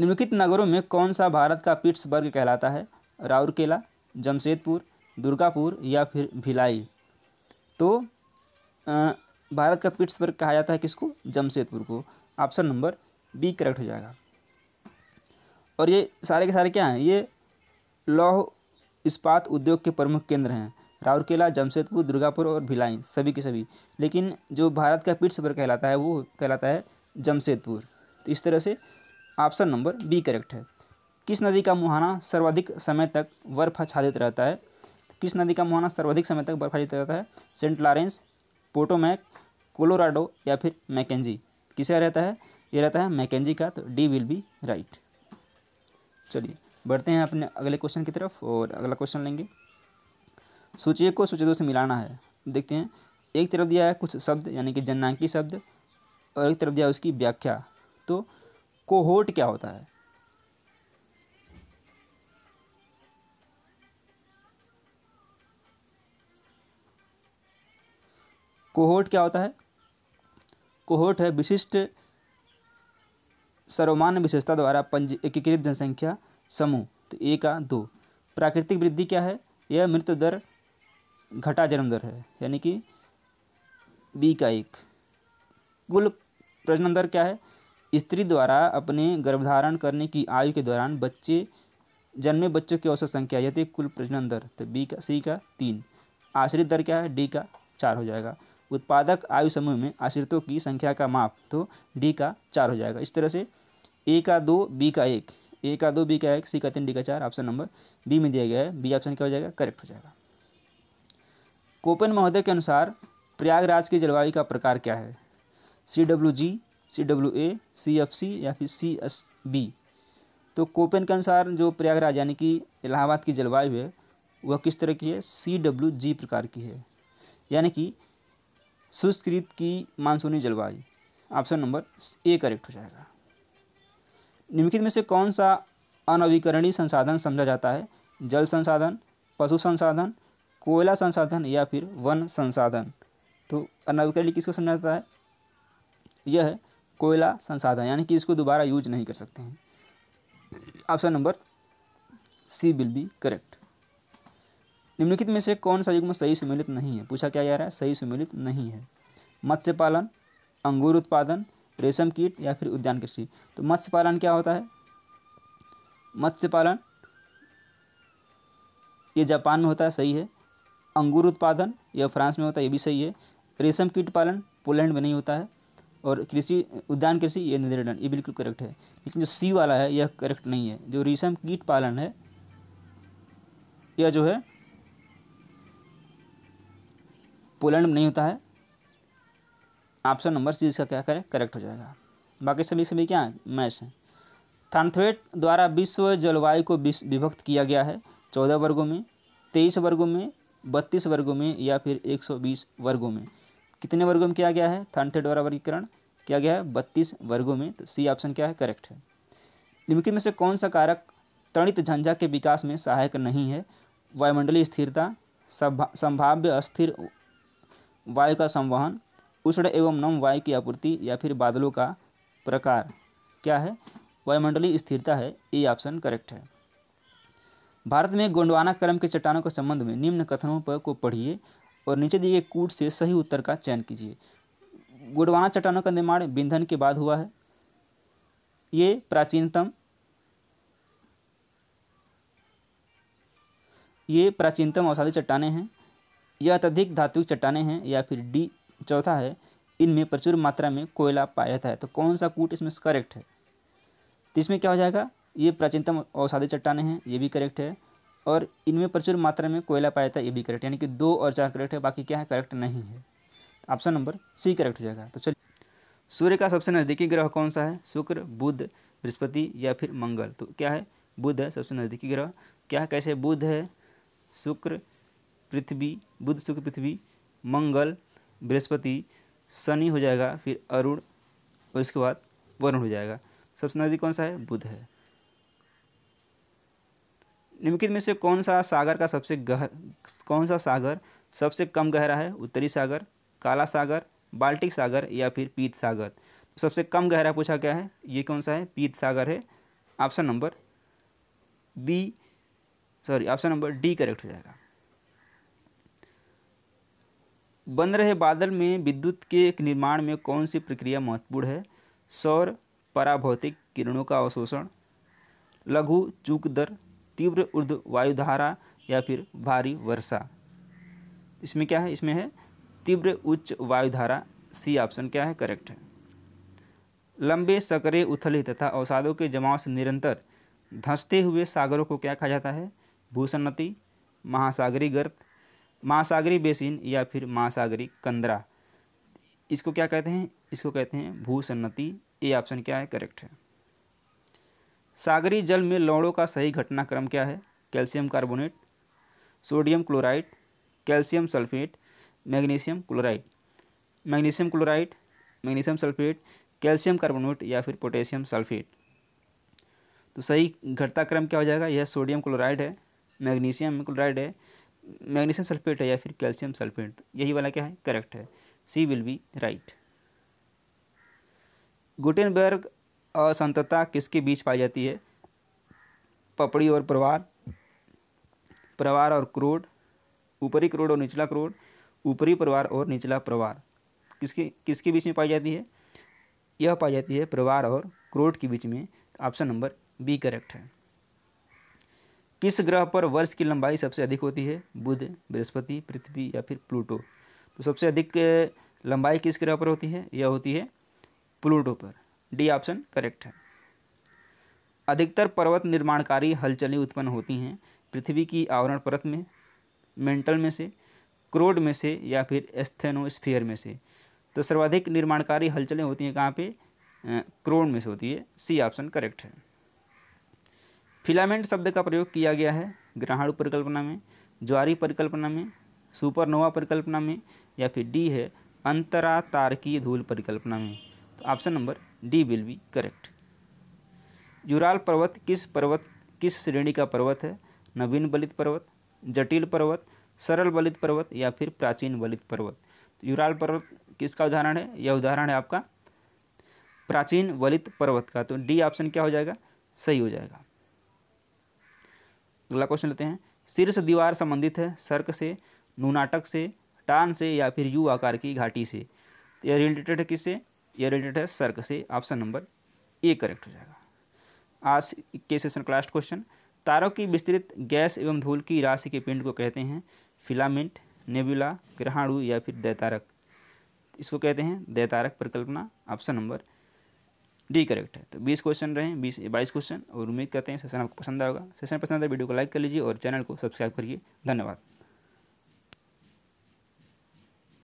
निम्नलिखित नगरों में कौन सा भारत का पिट्सबर्ग कहलाता है राउरकेला जमशेदपुर दुर्गापुर या फिर भिलाई तो आ, भारत का पिट्सबर्ग कहा जाता है किसको जमशेदपुर को ऑप्शन नंबर बी करेक्ट हो जाएगा और ये सारे के सारे क्या हैं ये लौह इस्पात उद्योग के प्रमुख केंद्र हैं राउरकेला जमशेदपुर दुर्गापुर और भिलाई सभी के सभी लेकिन जो भारत का पिट्सबर्ग कहलाता है वो कहलाता है जमशेदपुर तो इस तरह से ऑप्शन नंबर बी करेक्ट है किस नदी का मुहाना सर्वाधिक समय तक बर्फ आच्छादित रहता है किस नदी का मुहाना सर्वाधिक समय तक बर्फ आच्छादित रहता है सेंट लॉरेंस पोटोमैक कोलोराडो या फिर मैकेजी किसे रहता है ये रहता है मैकेजी का तो डी विल बी राइट चलिए बढ़ते हैं अपने अगले क्वेश्चन की तरफ और अगला क्वेश्चन लेंगे सूची को सूची दो से मिलाना है देखते हैं एक तरफ दिया है कुछ शब्द यानी कि जननांकी शब्द और एक तरफ दिया है उसकी व्याख्या तो कोहोट क्या होता है कोहोट क्या होता है कोहोट है विशिष्ट सर्वमान्य विशेषता द्वारा पंज एकीकृत जनसंख्या समूह तो एक का दो प्राकृतिक वृद्धि क्या है यह मृत्यु दर घटा जन्म दर है यानी कि बी का एक कुल प्रजनन दर क्या है स्त्री द्वारा अपने गर्भधारण करने की आयु के दौरान बच्चे जन्मे बच्चों की औसत संख्या यदि कुल प्रजनन दर तो बी का सी का तीन आश्रित दर क्या है डी का चार हो जाएगा उत्पादक आयु समूह में आश्रितों की संख्या का माप तो डी का चार हो जाएगा इस तरह से ए का दो बी का एक ए का दो बी का एक सी का तीन डी का चार ऑप्शन नंबर बी में दिया गया है बी ऑप्शन क्या हो जाएगा करेक्ट हो जाएगा कोपन महोदय के अनुसार प्रयागराज की जलवायु का प्रकार क्या है C W G C W A C F C या फिर सी एस बी तो कोपेन के अनुसार जो प्रयागराज यानी कि इलाहाबाद की जलवायु है वह किस तरह की है सी डब्ल्यू जी प्रकार की है यानी कि सुस्कृत की मानसूनी जलवायु ऑप्शन नंबर ए करेक्ट हो जाएगा निम्नलिखित में से कौन सा अनवीकरणीय संसाधन समझा जाता है जल संसाधन पशु संसाधन कोयला संसाधन या फिर वन संसाधन तो अनवीकरणीय किसको समझा जाता है यह है कोयला संसाधन यानी कि इसको दोबारा यूज नहीं कर सकते हैं option number C will be correct निम्नलिखित में से कौन सा युग्म सही सुमिलित नहीं है पूछा क्या जा रहा है सही सुमिलित नहीं है मत्स्य पालन अंगूर उत्पादन रेशम कीट या फिर उद्यान कृषि तो मत्स्य पालन क्या होता है मत्स्य पालन ये जापान में होता है सही है अंगूर उत्पादन यह फ्रांस में होता है ये भी सही है रेशम कीट पालन पोलैंड में नहीं होता है और कृषि उद्यान कृषि ये निर्दन ये बिल्कुल करेक्ट है लेकिन जो सी वाला है यह करेक्ट नहीं है जो रेशम कीट पालन है यह जो है पोलैंड में नहीं होता है ऑप्शन नंबर सी इसका क्या करें करेक्ट हो जाएगा बाकी सभी सभी क्या है मैच हैं थानथवेट द्वारा विश्व जलवायु को विभक्त किया गया है चौदह वर्गों में तेईस वर्गों में बत्तीस वर्गों में या फिर एक सौ बीस वर्गों में कितने वर्गों में किया गया है थर्ड थर्ड द्वारा वर्गीकरण किया गया है बत्तीस वर्गों में तो सी ऑप्शन क्या है करेक्ट है निम्नलिखित में से कौन सा कारक तणित झंझा के विकास में सहायक नहीं है वायुमंडलीय स्थिरता संभाव्य अस्थिर वायु का संवहन उष्ण एवं नम वायु की आपूर्ति या फिर बादलों का प्रकार क्या है वायुमंडलीय स्थिरता है ये ऑप्शन करेक्ट है भारत में गोंडवाना क्रम के चट्टानों के संबंध में निम्न कथनों पर को पढ़िए और नीचे दिए गए कूट से सही उत्तर का चयन कीजिए गुडवाना चट्टानों का निर्माण बिंधन के बाद हुआ है ये प्राचीनतम ये प्राचीनतम औषधि चट्टाने हैं यह अत्यधिक धात्विक चट्टाने हैं या फिर डी चौथा है इनमें प्रचुर मात्रा में कोयला पाया जाता है तो कौन सा कूट इसमें करेक्ट है तो इसमें क्या हो जाएगा ये प्राचीनतम औषधि चट्टाने हैं ये भी करेक्ट है और इनमें प्रचुर मात्रा में कोयला पाया जाता है ये भी करेक्ट यानी कि दो और चार करेक्ट है बाकी क्या है करेक्ट नहीं है ऑप्शन नंबर सी करेक्ट हो जाएगा तो चलिए सूर्य का सबसे नज़दीकी ग्रह कौन सा है शुक्र बुध बृहस्पति या फिर मंगल तो क्या है बुध है सबसे नज़दीकी ग्रह क्या है कैसे बुध है शुक्र पृथ्वी बुध शुक्र पृथ्वी मंगल बृहस्पति शनि हो जाएगा फिर अरुण और इसके बाद वरुण हो जाएगा सबसे नज़दीक कौन सा है बुध है निम्नलिखित में से कौन सा सागर का सबसे गहर कौन सा सागर सबसे कम गहरा है उत्तरी सागर काला सागर बाल्टिक सागर या फिर पीत सागर तो सबसे कम गहरा पूछा गया है ये कौन सा है पीत सागर है option number B sorry option number D correct हो जाएगा बन रहे बादल में विद्युत के निर्माण में कौन सी प्रक्रिया महत्वपूर्ण है सौर पराभौतिक किरणों का अवशोषण लघु चूक दर तीव्र उर्ध वायुधारा या फिर भारी वर्षा इसमें क्या है इसमें है तीव्र उच्च वायुधारा सी ऑप्शन क्या है करेक्ट है लंबे सकरे उथले तथा अवसादों के जमाव से निरंतर धंसते हुए सागरों को क्या कहा जाता है भूसन्नति महासागरी गर्त महासागरी बेसिन या फिर महासागरी कंदरा इसको क्या कहते हैं इसको कहते हैं भूसन्नति ये ऑप्शन क्या है करेक्ट है सागरी जल में लवणों का सही घटनाक्रम क्या है calcium carbonate sodium chloride calcium sulphate magnesium chloride magnesium chloride magnesium sulphate calcium carbonate या फिर पोटेशियम सल्फेट तो सही घटता क्रम क्या हो जाएगा यह सोडियम क्लोराइड है मैग्नीशियम क्लोराइड है मैग्नीशियम सल्फेट है या फिर कैल्शियम सल्फेट तो यही वाला क्या है करेक्ट है C will be right Gutenberg असंतता किसके बीच पाई जाती है पपड़ी और प्रवार प्रवार और क्रोड़ ऊपरी क्रोड़ और निचला क्रोड़ ऊपरी प्रवार और निचला प्रवार किसके किसके बीच में पाई जाती है यह पाई जाती है प्रवार और क्रोड के बीच में ऑप्शन नंबर बी करेक्ट है किस ग्रह पर वर्ष की लंबाई सबसे अधिक होती है बुध बृहस्पति पृथ्वी या फिर प्लूटो तो सबसे अधिक लंबाई किस ग्रह पर होती है यह होती है प्लूटो पर डी ऑप्शन करेक्ट है अधिकतर पर्वत निर्माणकारी हलचलें उत्पन्न होती हैं पृथ्वी की आवरण परत में मेंटल में से क्रोड में से या फिर एस्थेनोस्फीयर में से तो सर्वाधिक निर्माणकारी हलचलें होती हैं कहाँ पे क्रोड में से होती है सी ऑप्शन करेक्ट है फिलामेंट शब्द का प्रयोग किया गया है ग्रहण परिकल्पना में ज्वारी परिकल्पना में सुपरनोवा परिकल्पना में या फिर डी है अंतरा तारकीय धूल परिकल्पना में option number D will be correct जुराल पर्वत किस पर्वत किस श्रेणी का पर्वत है नवीन बलित पर्वत जटिल पर्वत सरल बलित पर्वत या फिर प्राचीन बलित पर्वत तो युराल पर्वत किसका उदाहरण है यह उदाहरण है आपका प्राचीन वलित पर्वत का तो डी ऑप्शन क्या हो जाएगा सही हो जाएगा अगला क्वेश्चन लेते हैं शीर्ष दीवार संबंधित है सर्क से नूनाटक से टान से या फिर यू आकार की घाटी से तो यह रिलेटेड है किससे यह रिलेटेड है सर्क से ऑप्शन नंबर ए करेक्ट हो जाएगा आज के सेशन का लास्ट क्वेश्चन तारों की विस्तृत गैस एवं धूल की राशि के पिंड को कहते हैं फिलामेंट नेबुला ग्रहाणु या फिर दैतारक इसको कहते हैं दैतारक परिकल्पना ऑप्शन नंबर डी करेक्ट है तो बीस क्वेश्चन रहे बीस बाईस क्वेश्चन और उम्मीद करते हैं सेशन आपको पसंद आएगा सेशन पसंद आए तो वीडियो को लाइक कर लीजिए और चैनल को सब्सक्राइब करिए धन्यवाद